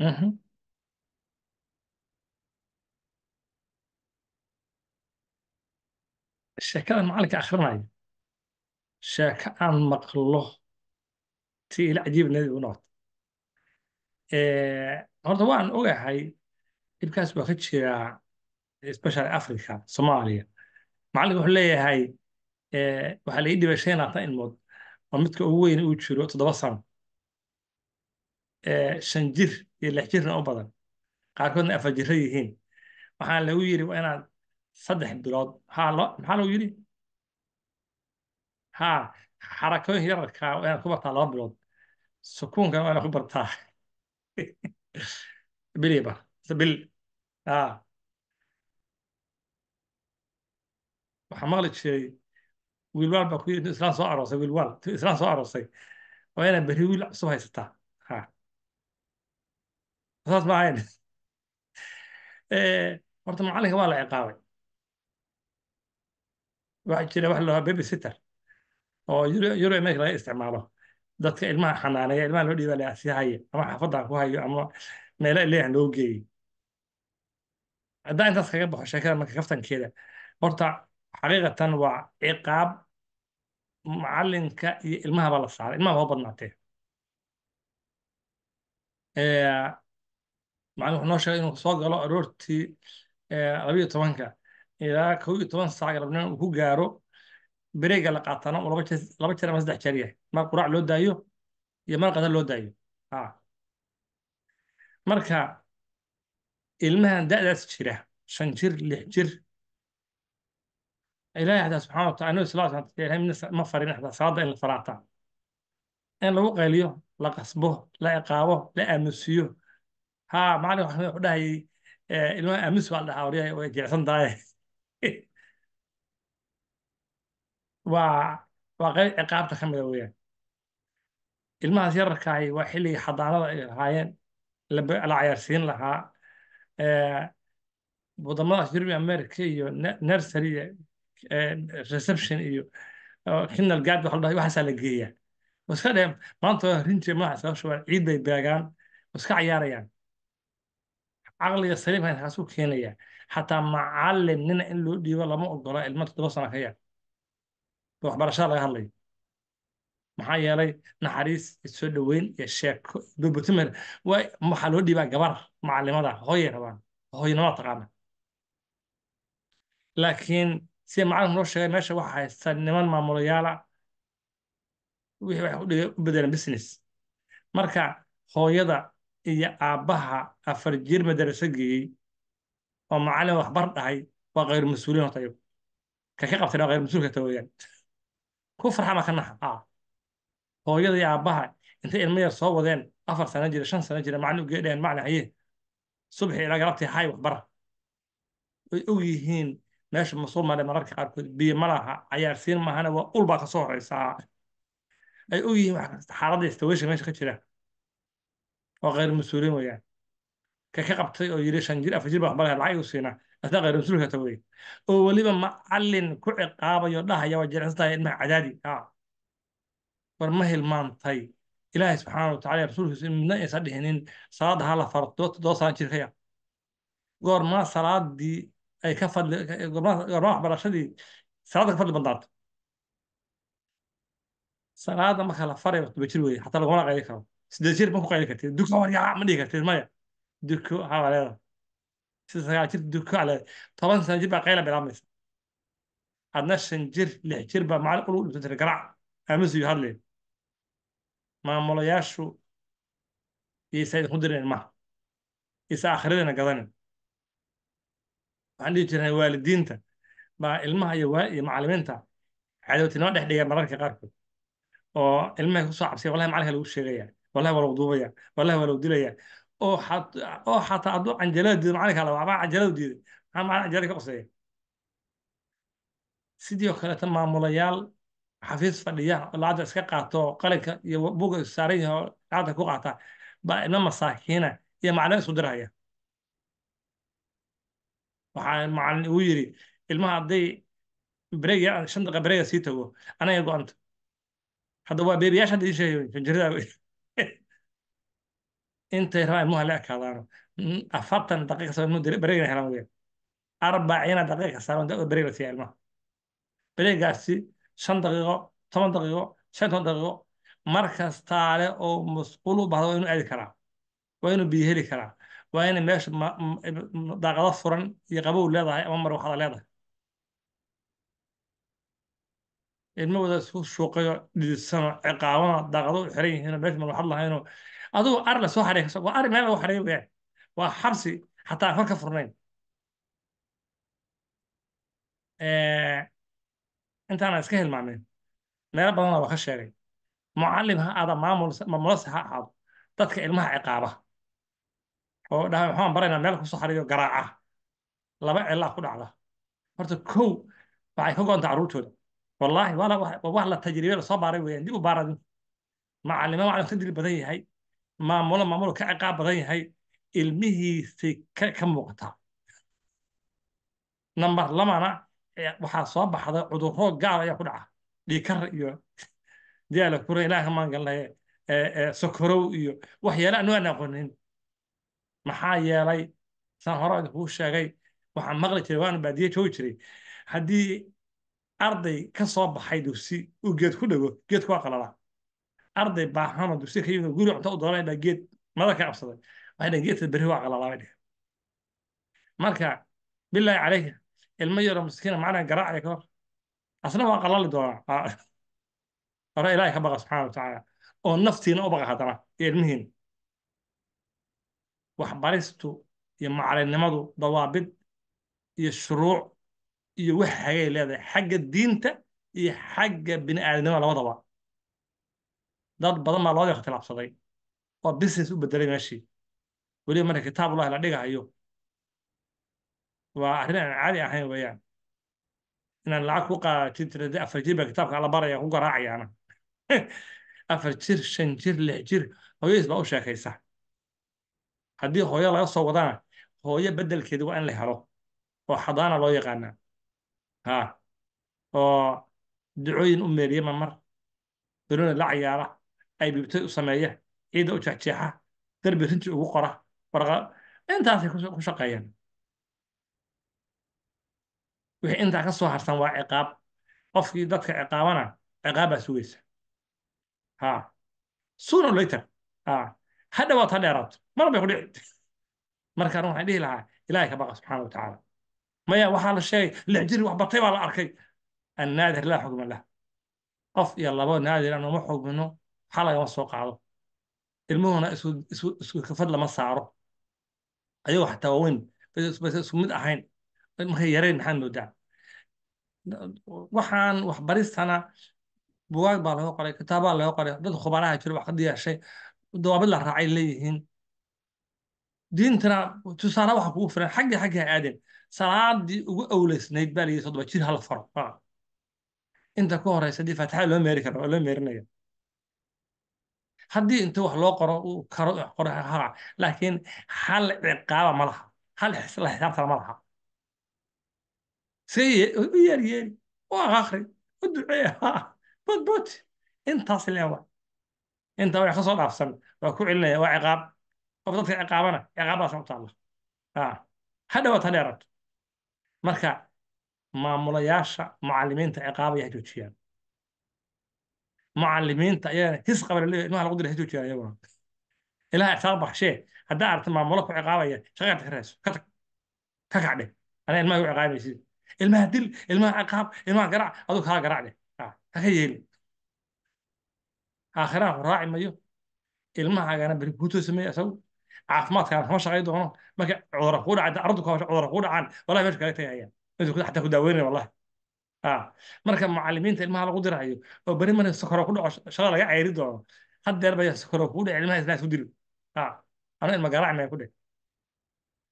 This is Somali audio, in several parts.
Ujú. Sheekada macallinka akhrinayo, sheeko aan maqlo si ila cajiibnadii u noqoto. Horta waan ogahay dhibkaas baa ka jira especially Africa, Soomaaliya. macalinka wuxuu leeyahay eh, waxaa la ii dhibay shan iyo oo midka ugu weyn uu jiro toddoba sano shan jir iyo lix jirna u badan qaarkoodna afar jiro yihiin waxaa lagu yiri waa inaad saddex bilood maxaa lagu yiri ha xarakooyinka yararka waa inaad ku bartaa laba bilood sukuunkana waa inaad ku bartaa biliba bil waxaa maqli jiray wiilwaal baa ku yidhi islaan soo aroosay wiilwaal islaan soo aroosay waa inaad berri wiil cusub haysataa saas ma eh, horta macalinka waa la ciqaabay waxaa jira wax lahaa baby sitter oo yurua america laga isticmaalo dadka ilmaha xanaaneeya ilmaha loo dhiiba la asihaya ama xaafaddan ku hayo ama meela ileehan loo geeyey haddaan intaas kaga baxo sheekada marka kaftankeeda horta xaqiiqatan waa ciqaab macalinka iyo ilmahaba la saaray ilmaha ho badnaatee eh, macalin wuxuu noo sheegay inuu soo galo aroortii labayo tobanka ilaa kow iyo toban saac galabnimo uu ku gaaro bereega la qaatana uu laba jeer ama saddex jeer yahay mar quraac loo daayo iyo mar qadar loo daayo marka ilmahan da'daas jira shan jir lix jir ilaahay xataa subxana wataala anabi sala sala ilahay ma farin xataa salaada in la faraata in lagu qayliyo la qasbo la ciqaabo la aamusiyo ha macalin waxaan udhahayay eh, ilmaha amis baa la dhahaa warya way jeecsan tahay waa waa qayb ciqaabta ka mida weeyaan ilmahaas yararkaahi waa xilligii xadaanada ay lahaayeen la cayaarsiin lahaa eh, wadamadaas european america iyo nursery eh, reception iyo kindal gad waxa la waxaasaa la geeyaa waska dhehen maanta rinji madaxa sababsha waa ciid bay baagaan waska cayaarayaan caqliga saliimha kaasuu keenaya xataa macalin nina in loo dhiibo lama ogola ilma toddoba sana ka yar waxbarashada laga hadlayo maxaa yeelay naxariis soo dhoweyn iyo sheeko bobotimer waxaa loo dhiibaa gabar macalimada hooyay rabaan hooyanimada taqaana laakiin sida macalinku noo sheegay meesha waxa haysta niman maamulayaala wixii waxay u bedeleen business marka hooyada iyo aabbaha afar jir madarasa geeyey oo macalin waxbar dhahay waa kayru mas-uuliin horta ka ka qabtay waa kayru-mas-uulka ta weeyaan ku farxama ka naha a ah. hooyada iyo aabbaha intay ilmo yar soo wadeen afar sano jira shan sano jira maclin u geedheen maclin haye subxi ilaa galabtii hay waxbara way og yihiin meesha ma soo mararka qaarkood biyo malaha cayaarsiin mahana waa ulbaa ka soo horeysaa ay og yihiin xaaladda istawesha meesha ka jira oo khayr mas-uuliin weeyaan ka ka qabtay oo yiri shan jir afar jir baa waxba lahayd lacag igu siinaa asna khayr mas-uulka ta weeye oo weliba macalin ku ciqaabayo dhahaya waa jilicsan tahay ilmaha cadaadi haa war ma hilmaantay ilaahay subxaana wa tacala rasuulkiisu midna aysan dhihinin salaadda ha la farto toddoba saan jir goormaa salaadii ay ka fadli goormaa waxbarashadii salaadda ka fadli badnaato salaadda marka la faraya waxbajir weeye xataa laguma qaydi karo sideed jir ma ku qayli kartid duka ma dhigi kartid maya duko haa leeda sida toban sana jir baa qayla bilaamaysa adna shan jir lix jir baa macalin ulu dhibsan jiray garac aamusiyo maamulayaashu iyaysaa idinku direen maha iyaysaa aakhiradana gadanin waxaan dhihi jirnay waalidiinta ba ilmaha iyo macalimiinta cadowtinimo dhex dhiga mararka qaarkood oo ilmahay kusoo soo cabsaya wallahi macalinka lagu sheegaya wallahi waa lagu duubayaa wallahi maamulayaal xafiis fadhiya oo iska qaato qalinka iyo buga saaran yahay oo lacagta ku qaata baa masaakiina iyo macalin isku dirahaya waxaa macalin igu yidhi ilmaha hadday breeg shan daqiiqa breega sii tago anaga go-anta hadda waa beebiyaasha hadda ii sheegayo janjarada intay rabaan ilmuha la ekaadaano afartan daqiiqa sabaan bareegna helaan weyaan arbacina daqiiqa sabaan bareeg la siiya ilmaha bareegaasi shan daqiiqo toban daqiiqo shan toban daqiiqo markastaale kastaale oo masquul u bahda waa inuu aadi karaa waa inuu biyo heli karaa waa ina meesha daaqado furan iyo qabow leedahay ama marwaxada leedahay ilmahooda isku shuuqayo dhididsanoo ciqaabana daaqado u xiran yihiinoo meesha marwaxad lahaynoo adugu ar la soo xareeso waa ari meel lagu xareey wayaan waa xabsi xataa kor ka furnayn intaana iska hilmaameen meelo badanna waa ka sheegay mucalim ha aada maamulase ha ahaado dadka ilmaha ciqaaba oo dhaha waxaan baraynaa meel kusoo xariyo garaaca laba cilaa ku dhacda horta kow waxay ka go caruurtooda carruurtooda wallaahi waa wax la tajriibe lasoo baaray weyaan dib u baaradin macallimo maclim ka dil badan yahay maamulo maamulo ka ciqaab badan yahay ilmihiisay ka muuqataa namber lamana waxaa soo baxda cudurro gaal ayaa ku dhaca dhiikar iyo diyaala kure ilaaha maangalnaye sokorow iyo waxyaala anu aan maxaa yeelay saan hore kuu sheegay waxaan maqli jiray waanu baadiye joogi jiray haddii arday ka soo baxay dugsi uu geed ku dhego geedku waa arday baaxan oo dugsi ka yimid guri cunto u doonay baa geed mada ka cabsaday waxay dhaheen geedka berri waa qalalaabay dheh marka bilaahi calayka ilmo yaroo miskiina macalin garaacaya ka hor asna waa qalali doonaa hore ilaahay ka baqa subxana watacaala oo naftiina u baqa haddana iyo ilmihiina waxbaristu iyo macalinnimadu dawaabid iyo shuruuc iyo wax hagay leedahay xagga diinta iyo xagga bini aadamnimada labadaba dad badan baa labadii wakhti oo business u bedelay meeshii weliba marka kitaabullahi la dhigahayo waa arrin aan caadi ahayn weeyaan inaan lacag ku qaatin tira afar jir baa kitaabka alla baraya ku garaacayaana afar jir shan jir lix jir hooyadiis baa u sheekaysa haddii hooyo laga soo wadana hooyo beddelkeedi waa in la helo oo xadaana loo yaqaanaa ha oo ducooyin u meeriya mamar beroona la cayaara ay bibtay u sameeya ciidda u jeexjeexa derbi rinti ugu qora warqa intaasay ku shaqeeyaan wixii intaa ka soo harsan waa ciqaab qofkii dadka ciqaabana ciqaab baa sugaysa ha sooner later ha hadhowaad ha dheeraato mar bay ku dhici markaan waxaan dhihi lahaa ilaahay ka baqa subxaana wa tacaala maya waxaa la sheegay lix jiri wax batay baa la arkay annaadir laa xukma lah qof iyo labo naadir aan uma xugmino maxaa lagama soo qaado ilmuhuna isku kafad lama saaro ayagoo xataa waaweyn baysan mid ahayn markay yareen maxaad moodaa waxaan waxbaristana bugaag baa laga qoray kitaabaa laga qoray dad khubaraha jira wax ka diyaashay dawaabid la raacay leeyihiin diintana tusaale waxa kugu filan xaggii xaggii ha aadeen salaadii ugu awleysnayd baa layidhi soddoma jir hala faro inta ku horeysa dii faataxa loo meeri kara waa loo meerinaya haddii inta wax loo qoro u karo qoro ah, laakiin hal ciqaaba ma laha hal la xisaabtana ma laha see u yeeryeeri u akri u duceeya ha bodboti intaas leen wa intaa wax ka soo dhaafsan waa ku celinaya waa ciqaab qof dadka ciqaabana ciqaabdaasa u taalla ah, ha dhawaad ha dheerato marka maamulayaasha mucallimiinta ciqaabaya ha joojiyaan mucalimiinta ayaa his qabana leeyahay ilmaha lagu dira hadu jira iyaguna ilaha isaga baxshee haddaa aragta maamulo ku ciqaabaya shaqaad xirayso ka ka kacdhe adaa ilmaha igu ciqaabaysid ilmaha dil ilmaha ciqaab ilmaha garac aduu kaa garacdhe ha yeeli aakhiraha ku raaci mayo ilmahaagana beri guutoo sameeya isagu caafimaadkaana kama shaqay doono marka cudura kuu dhacda ardu kuu dhacaan wallahi meesha kaga tagayaan meesha xataa ku daaweynaya wallahi Ah, marka mucalimiinta ilmaha lagu dirayo oo beri mar sokoro ku dhaco shaqo laga ceyri doono haddeer ba sokoro kugu dhace ilmaha islaas ah, ku dilo anu ilma garaacnaya ku dhe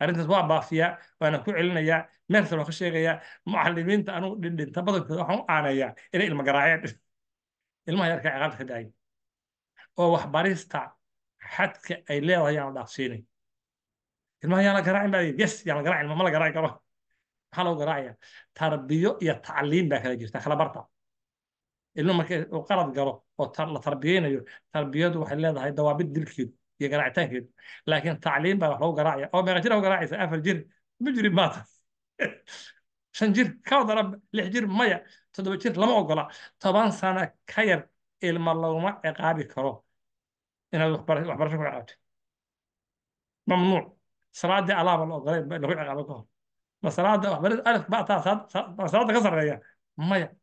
arrintaas waa baafiyaa waana ku celinayaa meerta waa ka sheegayaa mucalimiinta anugu dhindhinta badankooda waxaan u aanayaa inay ilma garaaceen ilmaha yarka ciqaabta ka daaya oo waxbarista xadka ay leedahay yaanu dhaafsiinay ilmaha yaan la garaacin baa yes yaan la garaacin ma la garaaci karo maxaa loo garaacaya tarbiyo iyo tacliim baa kala jirta kala barta ilmo markii uu qalad galo oo la tarbiyeynayo tarbiyadu waxay leedahay dawaabid dilkeedu iyo garaacitaankeedu laakiin tacliim baa wax lagu garaacaya oo meeqa jir u garaacaysa afar jir ma jiri maata shan jir ka wadara lix jir maya toddoba jir lama ogola toban sana ka yar ilma laguma ciqaabi karo inaad waxbarasho ku ciqaabto mamnuuc salaadii alaaba la ogolay lagu ciqaabo ka hor بس راه بلد الف بقى صاد صاد صاد كسر غيا